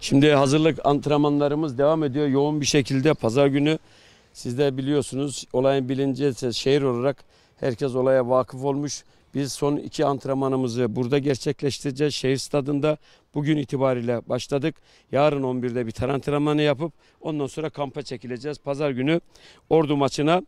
Şimdi hazırlık antrenmanlarımız devam ediyor yoğun bir şekilde. Pazar günü siz de biliyorsunuz olayın bilinci şehir olarak herkes olaya vakıf olmuş. Biz son iki antrenmanımızı burada gerçekleştireceğiz. Şehir stadında bugün itibariyle başladık. Yarın 11'de bir tane antrenmanı yapıp ondan sonra kampa çekileceğiz. Pazar günü ordu maçına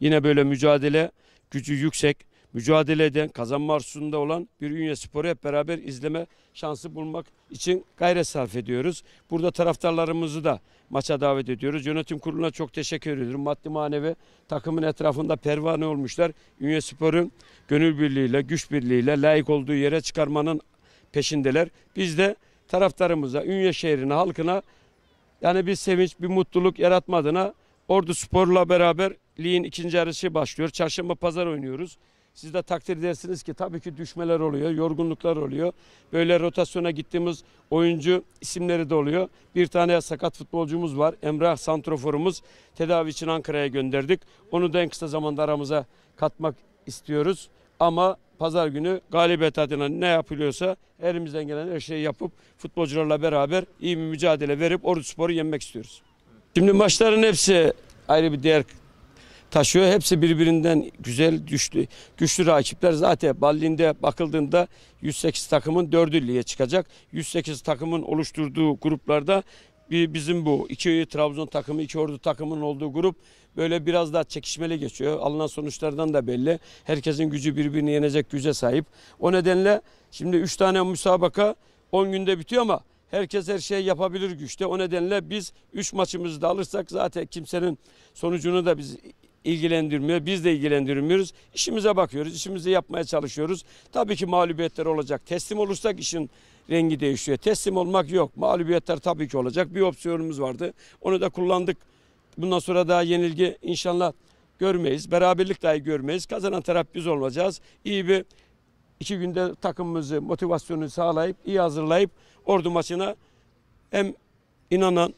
yine böyle mücadele gücü yüksek mücadele eden, kazanma arzusunda olan bir Ünye Spor'u hep beraber izleme şansı bulmak için gayret sarf ediyoruz. Burada taraftarlarımızı da maça davet ediyoruz. Yönetim kuruluna çok teşekkür ediyorum. Maddi manevi takımın etrafında pervane olmuşlar. Ünye Spor'un gönül birliğiyle, güç birliğiyle layık olduğu yere çıkarmanın peşindeler. Biz de taraftarımıza, Ünye şehrine, halkına yani bir sevinç, bir mutluluk yaratma adına Ordu Spor'la beraber ligin ikinci yarışı başlıyor. Çarşamba pazar oynuyoruz. Siz de takdir edersiniz ki tabii ki düşmeler oluyor, yorgunluklar oluyor. Böyle rotasyona gittiğimiz oyuncu isimleri de oluyor. Bir tane sakat futbolcumuz var. Emrah Santroforumuz tedavi için Ankara'ya gönderdik. Onu da en kısa zamanda aramıza katmak istiyoruz. Ama pazar günü galibiyet adına ne yapılıyorsa elimizden gelen her şeyi yapıp futbolcularla beraber iyi bir mücadele verip Ordu Spor'u yenmek istiyoruz. Şimdi maçların hepsi ayrı bir diğer taşıyor. Hepsi birbirinden güzel, güçlü, güçlü rakipler. Zaten Ballin'de bakıldığında 108 takımın 4'ü lige çıkacak. 108 takımın oluşturduğu gruplarda bizim bu iki Trabzon takımı, iki Ordu takımının olduğu grup böyle biraz daha çekişmeli geçiyor. Alınan sonuçlardan da belli. Herkesin gücü birbirini yenecek güce sahip. O nedenle şimdi 3 tane müsabaka 10 günde bitiyor ama herkes her şeyi yapabilir güçte. O nedenle biz 3 maçımızı da alırsak zaten kimsenin sonucunu da biz ilgilendirmiyor. Biz de ilgilendirmiyoruz. İşimize bakıyoruz. İşimizi yapmaya çalışıyoruz. Tabii ki mağlubiyetler olacak. Teslim olursak işin rengi değişiyor. Teslim olmak yok. Mağlubiyetler tabii ki olacak. Bir opsiyonumuz vardı. Onu da kullandık. Bundan sonra daha yenilgi inşallah görmeyiz. Beraberlik dahi görmeyiz. Kazanan taraf biz olacağız. İyi bir iki günde takımımızı, motivasyonu sağlayıp, iyi hazırlayıp ordu maçına hem inanan,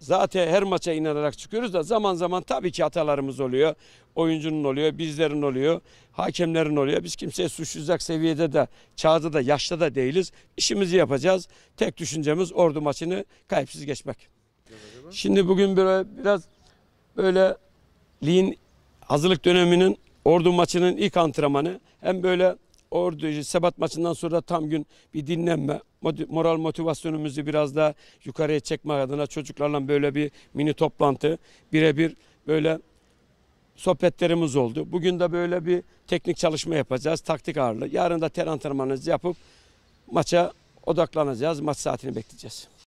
Zaten her maça inanarak çıkıyoruz da zaman zaman tabii ki hatalarımız oluyor. Oyuncunun oluyor, bizlerin oluyor, hakemlerin oluyor. Biz kimseye suçlayacak seviyede de, çağda da, yaşta da değiliz. İşimizi yapacağız. Tek düşüncemiz ordu maçını kayıpsız geçmek. Şimdi bugün böyle biraz böyle lin hazırlık döneminin ordu maçının ilk antrenmanı hem böyle Ordu Sebat maçından sonra tam gün bir dinlenme, moral motivasyonumuzu biraz daha yukarıya çekmek adına çocuklarla böyle bir mini toplantı, birebir böyle sohbetlerimiz oldu. Bugün de böyle bir teknik çalışma yapacağız, taktik ağırlı. Yarın da ter antrenmanımızı yapıp maça odaklanacağız, maç saatini bekleyeceğiz.